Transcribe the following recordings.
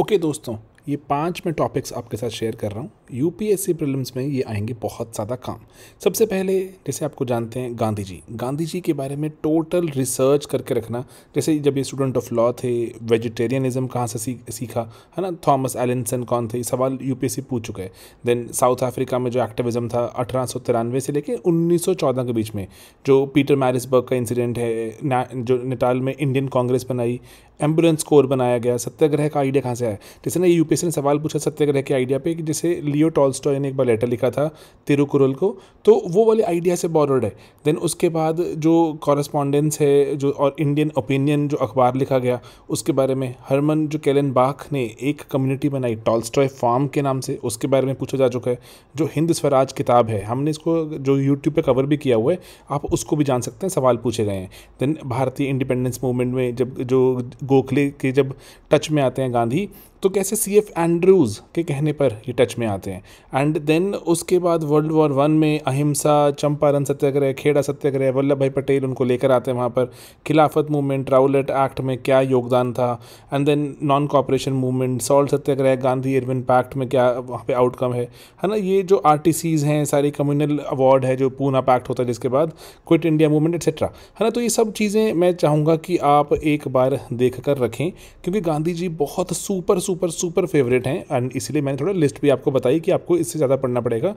okay दोस्तों ये पांच में टॉपिक्स आपके साथ शेयर कर रहा हूँ यूपीएससी प्रीलिम्स में ये आएंगे बहुत ज़्यादा काम सबसे पहले जैसे आपको जानते हैं गांधी जी गांधी जी के बारे में टोटल रिसर्च करके रखना जैसे जब ये स्टूडेंट ऑफ लॉ थे वेजिटेरियनिज्म कहाँ से सीख सीखा है ना थॉमस एलिनसन कौन थे सवाल यू पूछ चुके हैं देन साउथ अफ्रीका में जो एक्टिविज़म था अठारह से लेकर उन्नीस के बीच में जो पीटर मैरिसबर्ग का इंसिडेंट है जो नेटाल में इंडियन कांग्रेस बनाई एम्बुलेंस कोर बनाया गया सत्याग्रह का आइडिया कहाँ से आया जैसे ना ये यूपीएससी किसी ने सवाल पूछा सत्याग्रह के आइडिया पे कि जैसे लियो टॉल्स्टॉय ने एक बार लेटर लिखा था तिरुकुरल को तो वो वाले आइडिया से बॉर्डर्ड है देन उसके बाद जो कॉरेस्पॉन्डेंस है जो और इंडियन ओपिनियन जो अखबार लिखा गया उसके बारे में हरमन जो कैलन बाख ने एक कम्युनिटी बनाई टॉल्स्टॉय फार्म के नाम से उसके बारे में पूछा जा चुका है जो हिंद स्वराज किताब है हमने इसको जो यूट्यूब पर कवर भी किया हुआ है आप उसको भी जान सकते हैं सवाल पूछे गए हैं देन भारतीय इंडिपेंडेंस मूवमेंट में जब जो गोखले के जब टच में आते हैं गांधी तो कैसे सी एफ एंड्रूज के कहने पर ये टच में आते हैं एंड देन उसके बाद वर्ल्ड वॉर वन में अहिंसा चंपारण सत्याग्रह खेड़ा सत्याग्रह वल्लभ भाई पटेल उनको लेकर आते हैं वहाँ पर खिलाफत मूवमेंट राउलेट एक्ट में क्या योगदान था and then non cooperation movement salt satyagraha Gandhi Irwin pact में क्या वहाँ पर आउटकम है है ना ये जो आर हैं सारी कम्युनल अवार्ड है जो पूना पैक्ट होता है जिसके बाद क्विट इंडिया मूवमेंट एक्सेट्रा है ना तो ये सब चीज़ें मैं चाहूँगा कि आप एक बार देख कर रखें क्योंकि गांधी जी बहुत सुपर सुपर सुपर फेवरेट हैं एंड इसलिए मैंने थोड़ा लिस्ट भी आपको बताई कि आपको इससे ज़्यादा पढ़ना पड़ेगा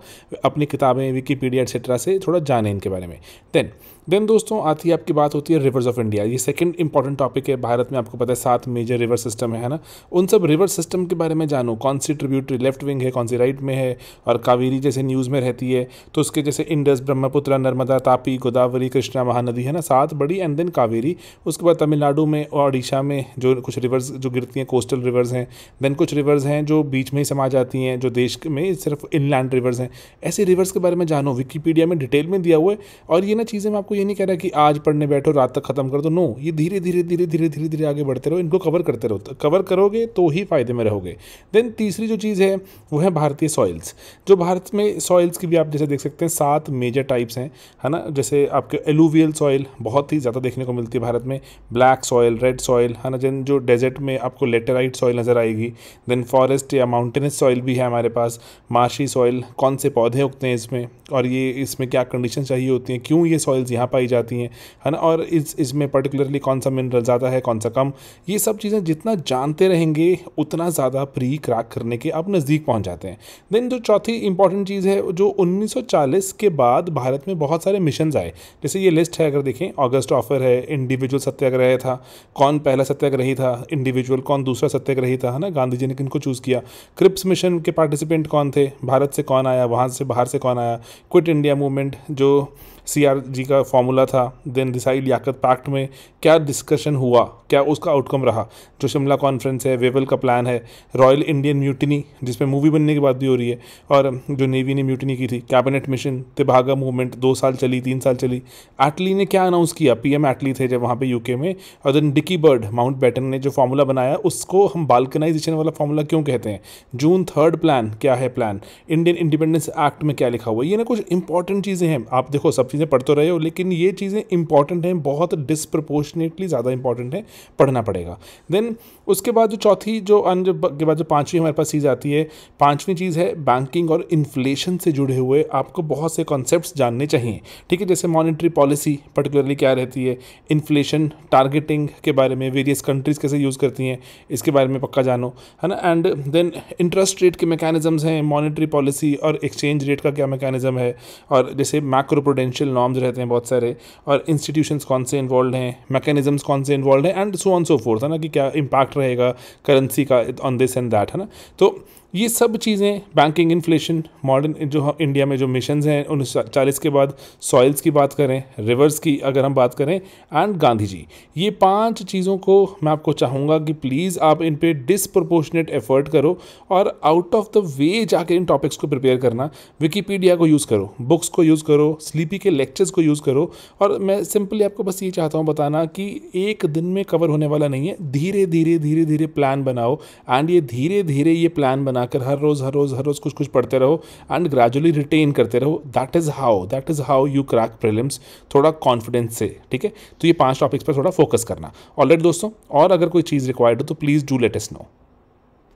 अपनी किताबें विकीपीडिया एक्सेट्रा से थोड़ा जाने इनके बारे में देन देन दोस्तों आती है आपकी बात होती है रिवर्स ऑफ इंडिया ये सेकंड इंपॉर्टेंट टॉपिक है भारत में आपको पता है सात मेजर रिवर सिस्टम है ना उन सब रिवर सिस्टम के बारे में जानो कौन सी ट्रिब्यूटरी लेफ्ट विंग है कौन सी राइट में है और कावेरी जैसे न्यूज़ में रहती है तो उसके जैसे इंडस ब्रह्मपुत्र नर्मदा तापी गोदावरी कृष्णा महानदी है ना सात बड़ी एंड देन कावेरी उसके बाद तमिलनाडु में और उड़ीसा में जो कुछ रिवर्स जो गिरती हैं कोस्टल रिवर्स हैं देन कुछ रिवर्स हैं जो बीच में ही समा जाती हैं जो देश में सिर्फ इनलैंड रिवर्स हैं ऐसे रिवर्स के बारे में जानो विकीपीडिया में डिटेल में दिया हुआ है और ये ना चीज़ें मैं आपको आपको ये नहीं कह रहा कि आज पढ़ने बैठो रात तक ख़त्म कर दो नो ये धीरे धीरे धीरे धीरे धीरे धीरे आगे बढ़ते रहो इनको कवर करते रहो कवर करोगे तो ही फ़ायदे में रहोगे देन तीसरी जो चीज़ है वो है भारतीय सॉइल्स जो भारत में सॉइल्स की भी आप जैसे देख सकते हैं सात मेजर टाइप्स हैं है ना जैसे आपके एलुवियल सॉइल बहुत ही ज़्यादा देखने को मिलती है भारत में ब्लैक सॉइल रेड सॉइल है ना देन जो डेजर्ट में आपको लेटेराइट सॉइल नज़र आएगी देन फॉरेस्ट या माउंटेनस सॉइल भी है हमारे पास मार्शी सॉइल कौन से पौधे उगते हैं इसमें और ये इसमें क्या कंडीशन चाहिए होती हैं क्यों ये सॉइल्स यहाँ यहाँ पाई जाती हैं है ना और इस इसमें पर्टिकुलरली कौन सा मिनरल ज़्यादा है कौन सा कम ये सब चीज़ें जितना जानते रहेंगे उतना ज़्यादा प्री क्रैक करने के आप नज़दीक पहुँच जाते हैं देन जो चौथी इंपॉर्टेंट चीज़ है जो उन्नीस के बाद भारत में बहुत सारे मिशन आए जैसे ये लिस्ट है अगर देखें ऑगस्ट ऑफर है इंडिविजुअल सत्याग्रह था कौन पहला सत्याग्रही था इंडिविजुअल कौन दूसरा सत्याग्रही था है ना गांधी जी ने किनको चूज़ किया क्रिप्स मिशन के पार्टिसिपेंट कौन थे भारत से कौन आया वहाँ से बाहर से कौन आया क्विट इंडिया मूवमेंट जो सीआरजी का फॉर्मूला था देन रिसाई लियाकत पैक्ट में क्या डिस्कशन हुआ क्या उसका आउटकम रहा जो शिमला कॉन्फ्रेंस है वेबल का प्लान है रॉयल इंडियन म्यूटिनी जिसमें मूवी बनने की बात भी हो रही है और जो नेवी ने म्यूटिनी की थी कैबिनेट मिशन तिभागा मूवमेंट दो साल चली तीन साल चली एटली ने क्या अनाउंस किया पी एम एटली थे जब वहाँ पर यूके में और then Dickie Bird Mountbatten ने जो फॉर्मूला बनाया उसको हम बाल्कनाइजेशन वाला फॉर्मूला क्यों कहते हैं जून थर्ड प्लान क्या है प्लान इंडियन इंडिपेंडेंस एक्ट में क्या लिखा हुआ ये ना कुछ इंपॉर्टेंट चीज़ें हैं आप देखो सब चीज़ें पढ़ तो रहे हो लेकिन ये चीज़ें इंपॉर्टेंट हैं बहुत डिस्प्रपोर्शनेटली ज़्यादा इंपॉर्टेंट है पढ़ना पड़ेगा देन उसके बाद जो चौथी जो अंज के बाद जो पाँचवीं हमारे पास चीज़ आती है पाँचवीं चीज़ है बैंकिंग और इन्फ्लेशन से जुड़े हुए आपको बहुत से कॉन्सेप्ट जानने चाहिए ठीक है जैसे मॉनिटरी पॉलिसी पर्टिकुलरली क्या रहती है इन्फ्लेशन टारगेटिंग के बारे में वेरियस कंट्रीज़ कैसे यूज़ करती हैं इसके बारे में पक्का जानो है ना एंड देन इंटरेस्ट रेट के मैकेनिज़म्स हैं मॉनिटरी पॉलिसी और एक्सचेंज रेट का क्या मैकेनिज़्म है और जैसे मैक्रो प्रोडेंशियल सोशल नॉर्म्स रहते हैं बहुत सारे और इंस्टीट्यूशंस कौन से इन्वॉल्व हैं मैकेनिज्म्स कौन से इन्वॉल्व हैं and so on so fourth है ना कि क्या इम्पैक्ट रहेगा करेंसी का ऑन दिस एंड दैट है ना तो ये सब चीज़ें बैंकिंग इन्फ्लेशन मॉडर्न जो इंडिया में जो मिशन हैं उन्नीस चालीस के बाद सॉइल्स की बात करें रिवर्स की अगर हम बात करें एंड गांधी जी ये पांच चीज़ों को मैं आपको चाहूँगा कि प्लीज़ आप इन पर डिसप्रपोर्शनेट एफर्ट करो और आउट ऑफ द वे जाके इन टॉपिक्स को प्रिपेयर करना विकीपीडिया को यूज़ करो बुक्स को यूज़ करो स्लीपी के लेक्चर्स को यूज़ करो और मैं सिंपली आपको बस ये चाहता हूँ बताना कि एक दिन में कवर होने वाला नहीं है धीरे धीरे धीरे धीरे प्लान बनाओ एंड ये धीरे धीरे ये प्लान बना बनाकर हर रोज़ हर रोज़ हर रोज़ कुछ कुछ पढ़ते रहो एंड ग्रेजुअली रिटेन करते रहो that is how that is how you crack prelims थोड़ा कॉन्फिडेंस से ठीक है तो ये पांच टॉपिक्स पर थोड़ा फोकस करना ऑलरेडी दोस्तों और अगर कोई चीज़ रिक्वायर्ड हो तो प्लीज़ डू लेटेस्ट नो